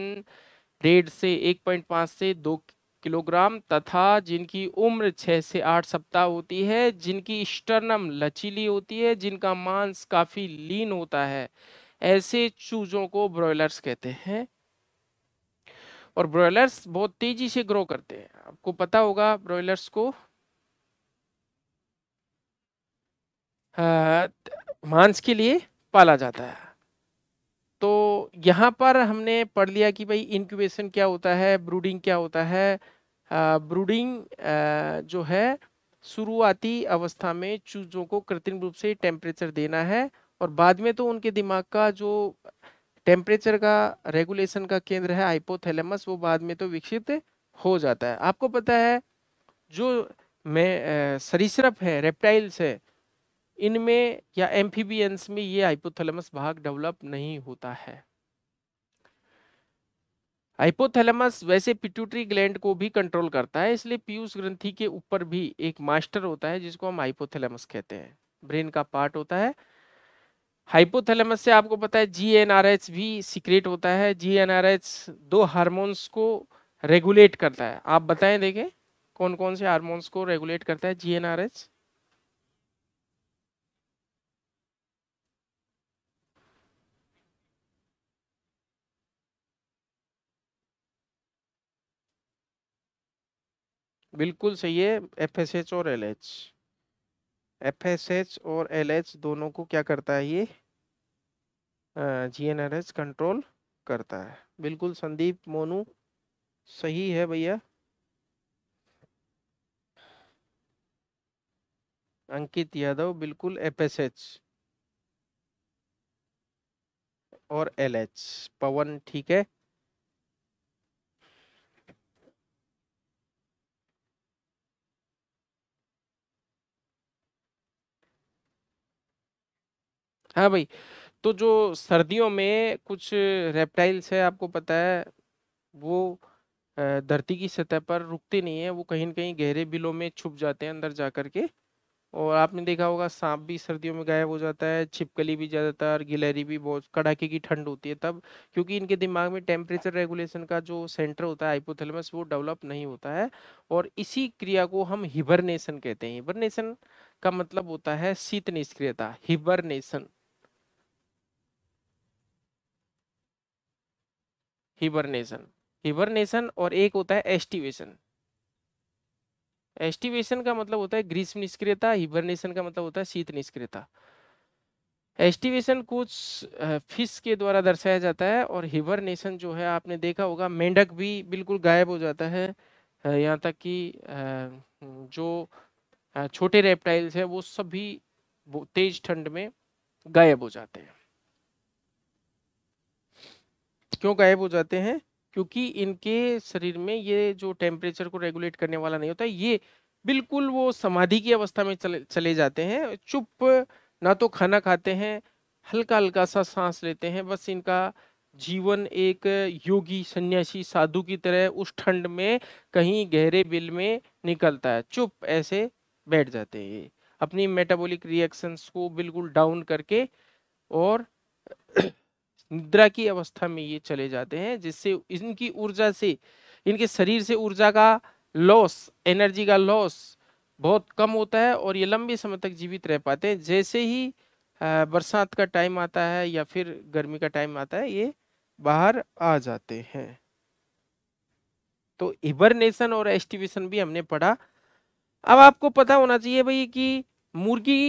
डेढ़ से एक पॉइंट पाँच से दो किलोग्राम तथा जिनकी उम्र छः से आठ सप्ताह होती है जिनकी स्टर्नम लचीली होती है जिनका मांस काफ़ी लीन होता है ऐसे चूजों को ब्रॉयलर्स कहते हैं और ब्रॉयलर्स बहुत तेजी से ग्रो करते हैं आपको पता होगा ब्रॉयलर्स को मांस के लिए पाला जाता है तो यहाँ पर हमने पढ़ लिया कि भाई इनक्यूबेशन क्या होता है ब्रूडिंग क्या होता है ब्रूडिंग जो है शुरुआती अवस्था में चूजों को कृत्रिम रूप से टेम्परेचर देना है और बाद में तो उनके दिमाग का जो टेम्परेचर का रेगुलेशन का केंद्र है हाइपोथैलेमस वो बाद में तो विकसित हो जाता है आपको पता है जो मैं सरीसृप है रेप्टाइल्स है इनमें या एम्फीबियंस में ये हाइपोथैलेमस भाग डेवलप नहीं होता है हाइपोथैलेमस वैसे पिट्यूटरी ग्लैंड को भी कंट्रोल करता है इसलिए पीयूष ग्रंथी के ऊपर भी एक मास्टर होता है जिसको हम हाइपोथैलेमस कहते हैं ब्रेन का पार्ट होता है हाइपोथैलेमस से आपको पता है जी एन आर एच भी सीक्रेट होता है जी एन आर एच दो हार्मोन्स को रेगुलेट करता है आप बताएं देखें कौन कौन से हार्मोन्स को रेगुलेट करता है जी एन आर एच बिल्कुल सही है एफ एस एच और L H F S H और एल एच दोनों को क्या करता है ये जीएनआरएच कंट्रोल करता है बिल्कुल संदीप मोनू सही है भैया अंकित यादव बिल्कुल एफएसएच और एलएच पवन ठीक है हाँ भाई तो जो सर्दियों में कुछ रेप्टाइल्स है आपको पता है वो धरती की सतह पर रुकते नहीं है वो कहीं ना कहीं गहरे बिलों में छुप जाते हैं अंदर जा कर के और आपने देखा होगा सांप भी सर्दियों में गायब हो जाता है छिपकली भी ज़्यादातर गिलहरी भी बहुत कड़ाके की ठंड होती है तब क्योंकि इनके दिमाग में टेम्परेचर रेगुलेशन का जो सेंटर होता है हाइपोथैलेमस वो डेवलप नहीं होता है और इसी क्रिया को हम हिबरनेशन कहते हैं हिबरनेशन का मतलब होता है शीत निष्क्रियता हिबरनेशन हिबरनेशन हिबरनेशन और एक होता है एस्टिवेशन एस्टिवेशन का मतलब होता है ग्रीष्म निष्क्रियता हिबरनेशन का मतलब होता है शीत निष्क्रियता एस्टिवेशन कुछ फिश के द्वारा दर्शाया जाता है और हिबरनेशन जो है आपने देखा होगा मेंढक भी बिल्कुल गायब हो जाता है यहाँ तक कि जो छोटे रेप्टाइल्स हैं वो सभी तेज ठंड में गायब हो जाते हैं क्यों गायब हो जाते हैं क्योंकि इनके शरीर में ये जो टेम्परेचर को रेगुलेट करने वाला नहीं होता ये बिल्कुल वो समाधि की अवस्था में चले चले जाते हैं चुप ना तो खाना खाते हैं हल्का हल्का सा सांस लेते हैं बस इनका जीवन एक योगी सन्यासी साधु की तरह उस ठंड में कहीं गहरे बिल में निकलता है चुप ऐसे बैठ जाते हैं अपनी मेटाबॉलिक रिएक्शंस को बिल्कुल डाउन करके और निद्रा की अवस्था में ये चले जाते हैं जिससे इनकी ऊर्जा से इनके शरीर से ऊर्जा का लॉस एनर्जी का लॉस बहुत कम होता है और ये लंबे समय तक जीवित रह पाते हैं जैसे ही बरसात का टाइम आता है या फिर गर्मी का टाइम आता है ये बाहर आ जाते हैं तो इबरनेशन और एस्टिवेशन भी हमने पढ़ा अब आपको पता होना चाहिए भाई कि मुर्गी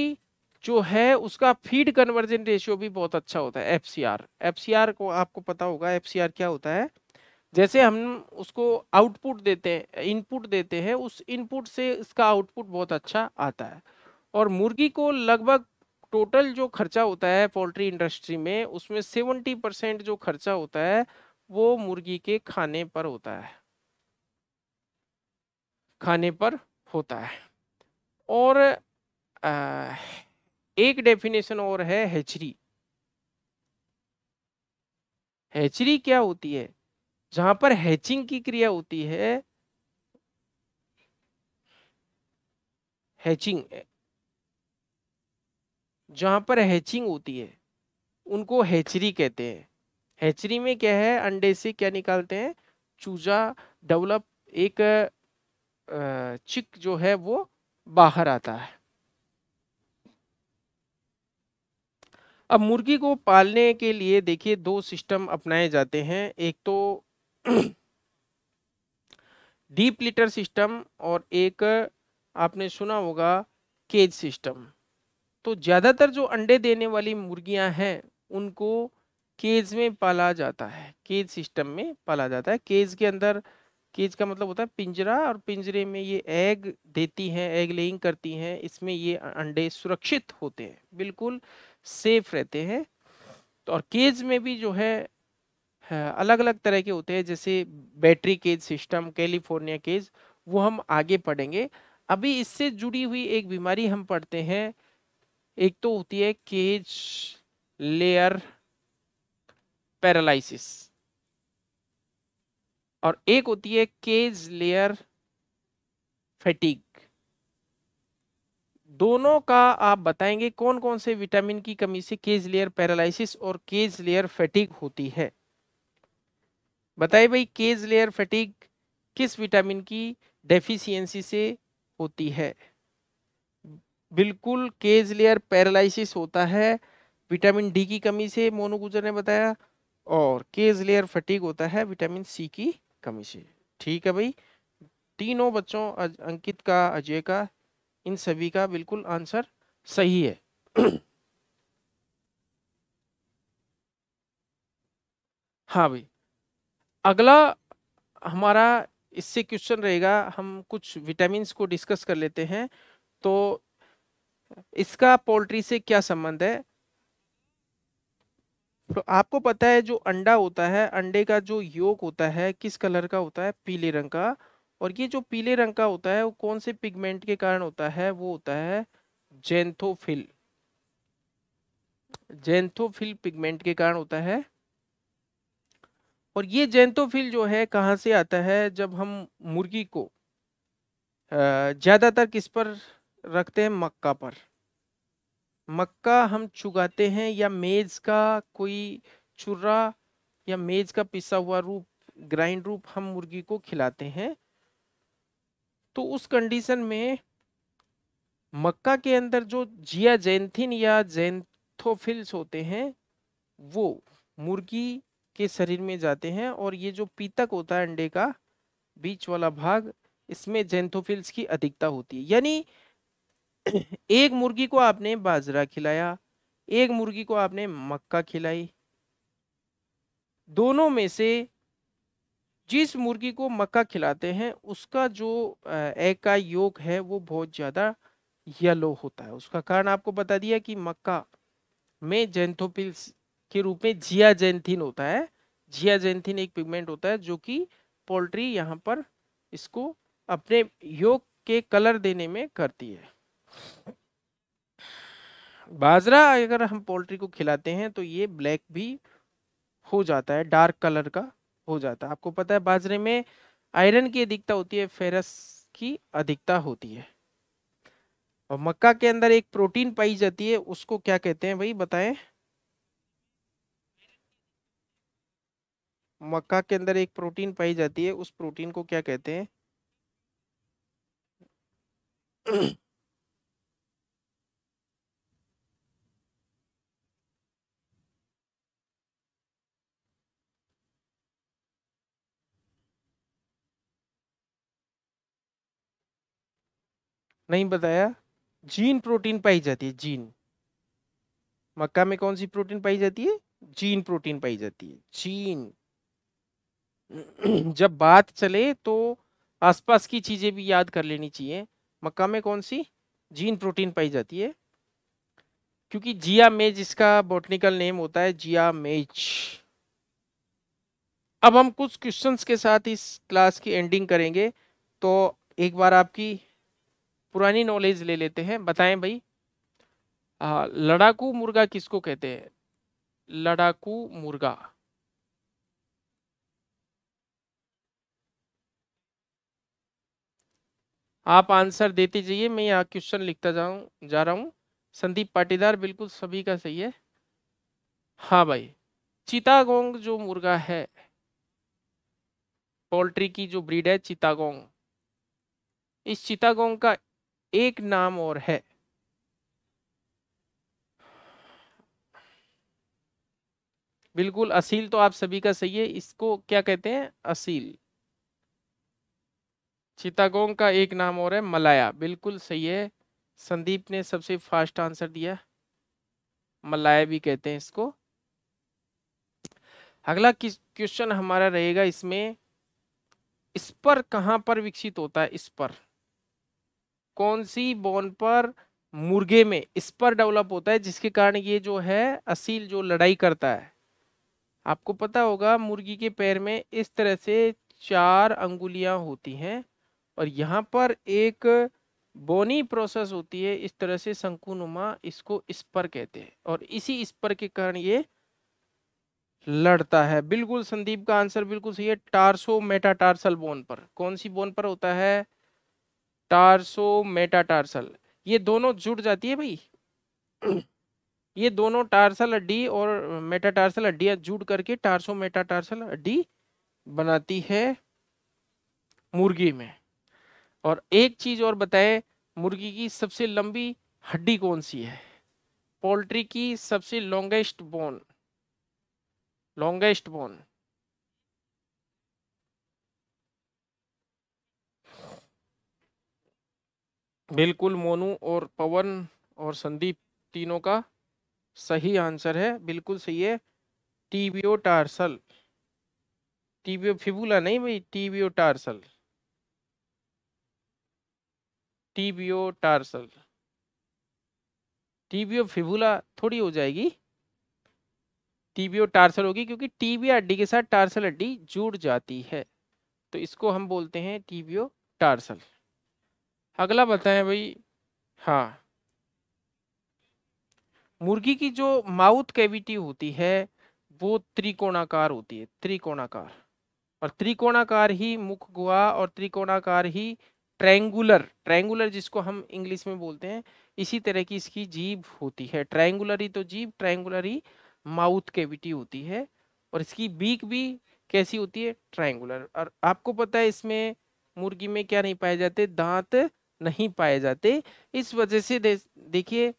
जो है उसका फीड कन्वर्जन रेशियो भी बहुत अच्छा होता है F C R F C R को आपको पता होगा एफ सी आर क्या होता है जैसे हम उसको आउटपुट देते हैं इनपुट देते हैं उस इनपुट से इसका आउटपुट बहुत अच्छा आता है और मुर्गी को लगभग टोटल जो खर्चा होता है पोल्ट्री इंडस्ट्री में उसमें सेवेंटी परसेंट जो खर्चा होता है वो मुर्गी के खाने पर होता है खाने पर होता है और आ, एक डेफिनेशन और है हैचरी हैचरी क्या होती है जहां पर हैचिंग की क्रिया होती है हैचिंग जहां पर हैचिंग होती है उनको हैचरी कहते हैं हैचरी में क्या है अंडे से क्या निकालते हैं चूजा डेवलप एक चिक जो है वो बाहर आता है अब मुर्गी को पालने के लिए देखिए दो सिस्टम अपनाए जाते हैं एक तो डीप लिटर सिस्टम और एक आपने सुना होगा केज सिस्टम तो ज़्यादातर जो अंडे देने वाली मुर्गियां हैं उनको केज में पाला जाता है केज सिस्टम में पाला जाता है केज के अंदर केज का मतलब होता है पिंजरा और पिंजरे में ये एग देती हैं एग लेइंग करती हैं इसमें ये अंडे सुरक्षित होते हैं बिल्कुल सेफ रहते हैं तो और केज में भी जो है अलग अलग तरह के होते हैं जैसे battery cage system California cage वो हम आगे पढ़ेंगे अभी इससे जुड़ी हुई एक बीमारी हम पढ़ते हैं एक तो होती है केज लेयर पैरालिसिस और एक होती है केज लेयर फैटिक दोनों का आप बताएंगे कौन कौन से विटामिन की कमी से केज लेयर पैरालिसिस और केज लेयर फैटिक होती है बताइए भाई केज लेयर फैटिक किस विटामिन की डेफिशिएंसी से होती है बिल्कुल केज लेयर पैरालिसिस होता है विटामिन डी की कमी से मोनू गुजर ने बताया और केज लेयर फटीक होता है विटामिन सी की कमी से ठीक है भाई तीनों बच्चों अंकित का अजय का इन सभी का बिल्कुल आंसर सही है हाँ भाई अगला हमारा इससे क्वेश्चन रहेगा हम कुछ विटामिन को डिस्कस कर लेते हैं तो इसका पोल्ट्री से क्या संबंध है तो आपको पता है जो अंडा होता है अंडे का जो योग होता है किस कलर का होता है पीले रंग का और ये जो पीले रंग का होता है वो कौन से पिगमेंट के कारण होता है वो होता है जेंथोफिल जेंथोफिल पिगमेंट के कारण होता है और ये जेंथोफिल जो है कहाँ से आता है जब हम मुर्गी को ज़्यादातर किस पर रखते हैं मक्का पर मक्का हम चुगाते हैं या मेज़ का कोई चुर्रा या मेज़ का पिसा हुआ रूप ग्राइंड रूप हम मुर्गी को खिलाते हैं तो उस कंडीशन में मक्का के अंदर जो जिया जैंथिन या जैंथोफिल्स होते हैं वो मुर्गी के शरीर में जाते हैं और ये जो पीतक होता है अंडे का बीच वाला भाग इसमें जेंथोफिल्स की अधिकता होती है यानी एक मुर्गी को आपने बाजरा खिलाया एक मुर्गी को आपने मक्का खिलाई दोनों में से जिस मुर्गी को मक्का खिलाते हैं उसका जो एग का योग है वो बहुत ज़्यादा येलो होता है उसका कारण आपको बता दिया कि मक्का में जेंथोपिल्स के रूप में जिया जेंथिन होता है जिया जेंथिन एक पिगमेंट होता है जो कि पोल्ट्री यहाँ पर इसको अपने योग के कलर देने में करती है बाजरा अगर हम पोल्ट्री को खिलाते हैं तो ये ब्लैक भी हो जाता है डार्क कलर का हो जाता है आपको पता है बाजरे में आयरन की अधिकता होती है फेरस की अधिकता होती है और मक्का के अंदर एक प्रोटीन पाई जाती है उसको क्या कहते हैं भाई बताएं मक्का के अंदर एक प्रोटीन पाई जाती है उस प्रोटीन को क्या कहते हैं नहीं बताया जीन प्रोटीन पाई जाती है जीन मक्का में कौन सी प्रोटीन पाई जाती है जीन प्रोटीन पाई जाती है जीन जब बात चले तो आसपास की चीज़ें भी याद कर लेनी चाहिए मक्का में कौन सी जीन प्रोटीन पाई जाती है क्योंकि जिया मेज इसका बोटनिकल नेम होता है जिया मेज अब हम कुछ क्वेश्चंस के साथ इस क्लास की एंडिंग करेंगे तो एक बार आपकी पुरानी नॉलेज ले लेते हैं बताएं भाई लड़ाकू मुर्गा किसको कहते हैं लड़ाकू मुर्गा आप आंसर देते जाइए मैं यहाँ क्वेश्चन लिखता जाऊं जा रहा हूँ संदीप पाटीदार बिल्कुल सभी का सही है हाँ भाई चितागोंग जो मुर्गा है पोल्ट्री की जो ब्रीड है चितागोंग इस चितागोंग का एक नाम और है बिल्कुल असील तो आप सभी का सही है इसको क्या कहते हैं असील चितागोंग का एक नाम और है मलाया बिल्कुल सही है संदीप ने सबसे फास्ट आंसर दिया मलाया भी कहते हैं इसको अगला क्वेश्चन हमारा रहेगा इसमें इस पर कहां पर विकसित होता है इस पर कौन सी बोन पर मुर्गे में स्पर डेवलप होता है जिसके कारण ये जो है असील जो लड़ाई करता है आपको पता होगा मुर्गी के पैर में इस तरह से चार अंगुलियां होती हैं और यहाँ पर एक बोनी प्रोसेस होती है इस तरह से शंकुनुमा इसको स्पर कहते हैं और इसी स्पर के कारण ये लड़ता है बिल्कुल संदीप का आंसर बिल्कुल सही है टार्सो मेटाटार्सल बोन पर कौन सी बोन पर होता है टार्सो मेटाटार्सल ये दोनों जुड़ जाती है भाई ये दोनों टार्सल हड्डी और मेटाटार्सल अड्डिया जुड़ करके टारसो मेटाटार्सल हड्डी बनाती है मुर्गी में और एक चीज और बताए मुर्गी की सबसे लंबी हड्डी कौन सी है पोल्ट्री की सबसे लॉन्गेस्ट बोन लॉन्गेस्ट बोन बिल्कुल मोनू और पवन और संदीप तीनों का सही आंसर है बिल्कुल सही है टीबियो टार्सल टीबियो फिबुला नहीं भाई tibio tarsal tibio tarsal tibio fibula थोड़ी हो जाएगी टीबियो टार्सल होगी क्योंकि टीबी हड्डी के साथ टार्सल हड्डी जुड़ जाती है तो इसको हम बोलते हैं टीबियो टार्सल अगला बताएं भाई हाँ मुर्गी की जो माउथ कैविटी होती है वो त्रिकोणाकार होती है त्रिकोणाकार और त्रिकोणाकार ही मुख गुहा और त्रिकोणाकार ही ट्रैंगुलर ट्रैंगुलर जिसको हम इंग्लिश में बोलते हैं इसी तरह की इसकी जीभ होती है ट्रैंगुलर ही तो जीभ ट्रैंगुलर ही माउथ कैविटी होती है और इसकी बीक भी कैसी होती है ट्रैंगुलर और आपको पता है इसमें मुर्गी में क्या नहीं पाए जाते दांत नहीं पाए जाते इस वजह से देखिए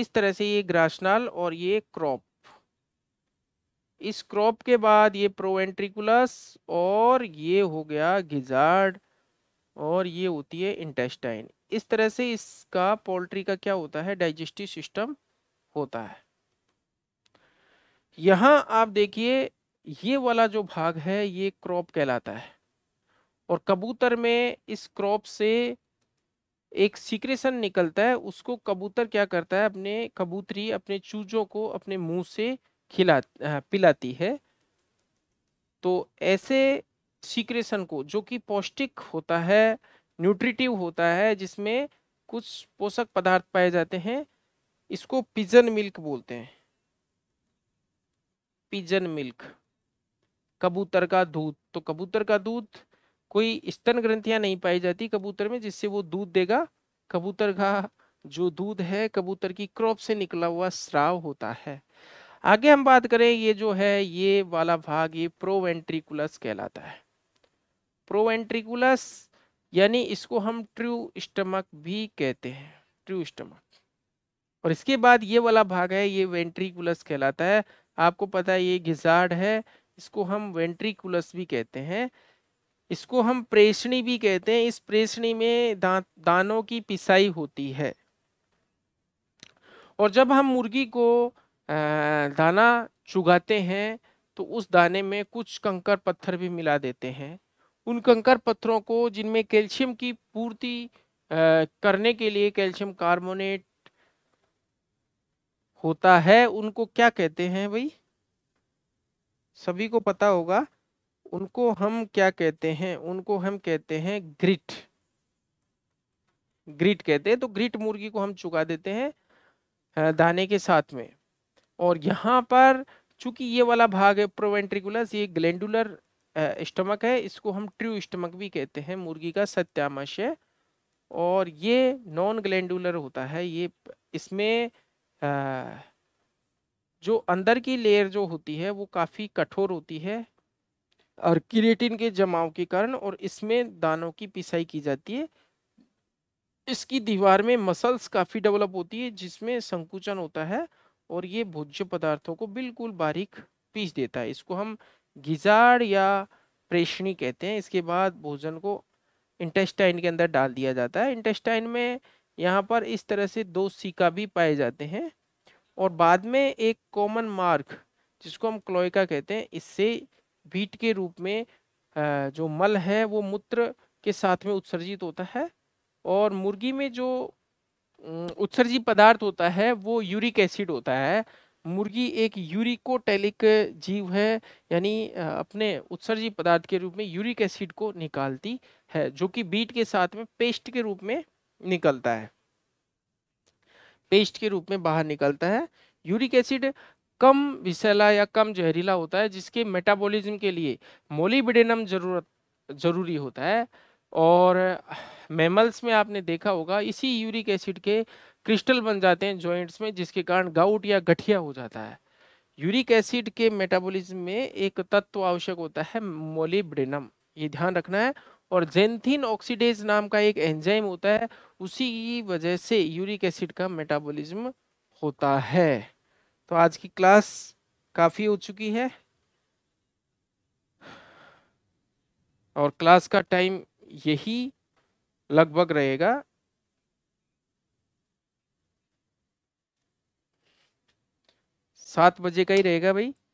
इस तरह से ये ग्रासनाल और ये क्रॉप इस क्रॉप के बाद ये प्रोवेंट्रिकुलस और ये हो गया गिजार्ड और ये होती है इंटेस्टाइन इस तरह से इसका पोल्ट्री का क्या होता है डाइजेस्टिव सिस्टम होता है यहां आप देखिए ये वाला जो भाग है ये क्रॉप कहलाता है और कबूतर में इस क्रॉप से एक सीक्रेशन निकलता है उसको कबूतर क्या करता है अपने कबूतरी अपने चूजों को अपने मुंह से खिला पिलाती है तो ऐसे सीक्रेशन को जो कि पौष्टिक होता है न्यूट्रिटिव होता है जिसमें कुछ पोषक पदार्थ पाए जाते हैं इसको पिजन मिल्क बोलते हैं पिजन मिल्क कबूतर का दूध तो कबूतर का दूध कोई स्तन ग्रंथियां नहीं पाई जाती कबूतर में जिससे वो दूध देगा कबूतर का जो दूध है कबूतर की क्रॉप से निकला हुआ स्राव होता है आगे हम बात करें ये जो है ये वाला भाग ये प्रोवेंट्रिकुलस कहलाता है प्रोवेंट्रिकुलस यानी इसको हम ट्रू स्टमक भी कहते हैं ट्रू स्टमक और इसके बाद ये वाला भाग है ये वेंट्रिकुलस कहलाता है आपको पता है ये घिजाड़ है इसको हम वेंट्रिकुलस भी कहते हैं इसको हम प्रेषणी भी कहते हैं इस प्रेषणी में दा, दानों की पिसाई होती है और जब हम मुर्गी को दाना चुगाते हैं तो उस दाने में कुछ कंकर पत्थर भी मिला देते हैं उन कंकर पत्थरों को जिनमें कैल्शियम की पूर्ति करने के लिए कैल्शियम कार्बोनेट होता है उनको क्या कहते हैं भाई सभी को पता होगा उनको हम क्या कहते हैं उनको हम कहते हैं ग्रिट ग्रिट कहते हैं तो ग्रिट मुर्गी को हम चुका देते हैं दाने के साथ में और यहाँ पर चूंकि ये वाला भाग है प्रोवेंट्रिकुलस ये ग्लैंडुलर स्टमक है इसको हम ट्रू स्टमक भी कहते हैं मुर्गी का सत्यामश्य और ये नॉन ग्लैंडुलर होता है ये इसमें आ, जो अंदर की लेयर जो होती है वो काफ़ी कठोर होती है और क्रिएटिन के जमाव के कारण और इसमें दानों की पिसाई की जाती है इसकी दीवार में मसल्स काफ़ी डेवलप होती है जिसमें संकुचन होता है और ये भोज्य पदार्थों को बिल्कुल बारीक पीस देता है इसको हम गिजाड़ या प्रेषणी कहते हैं इसके बाद भोजन को इंटेस्टाइन के अंदर डाल दिया जाता है इंटेस्टाइन में यहाँ पर इस तरह से दो सीका भी पाए जाते हैं और बाद में एक कॉमन मार्क जिसको हम क्लोइका कहते हैं इससे बीट के रूप में जो मल है वो मूत्र के साथ में उत्सर्जित होता है और मुर्गी में जो उत्सर्जी पदार्थ होता है वो यूरिक एसिड होता है मुर्गी एक यूरिकोटेलिक जीव है यानी अपने उत्सर्जी पदार्थ के रूप में यूरिक एसिड को निकालती है जो कि बीट के साथ में पेस्ट के रूप में निकलता है पेस्ट के रूप में बाहर निकलता है यूरिक एसिड कम विषैला या कम जहरीला होता है जिसके मेटाबॉलिज्म के लिए मोलिबिडेनम जरूरत जरूरी होता है और मेमल्स में आपने देखा होगा इसी यूरिक एसिड के क्रिस्टल बन जाते हैं जॉइंट्स में जिसके कारण गाउट या गठिया हो जाता है यूरिक एसिड के मेटाबॉलिज्म में एक तत्व आवश्यक होता है मोलिब्डेनम ये ध्यान रखना है और जेंथिन ऑक्सीडेज नाम का एक एंजाइम होता है उसी की वजह से यूरिक एसिड का मेटाबॉलिज्म होता है तो आज की क्लास काफ़ी हो चुकी है और क्लास का टाइम यही लगभग रहेगा सात बजे का ही रहेगा भाई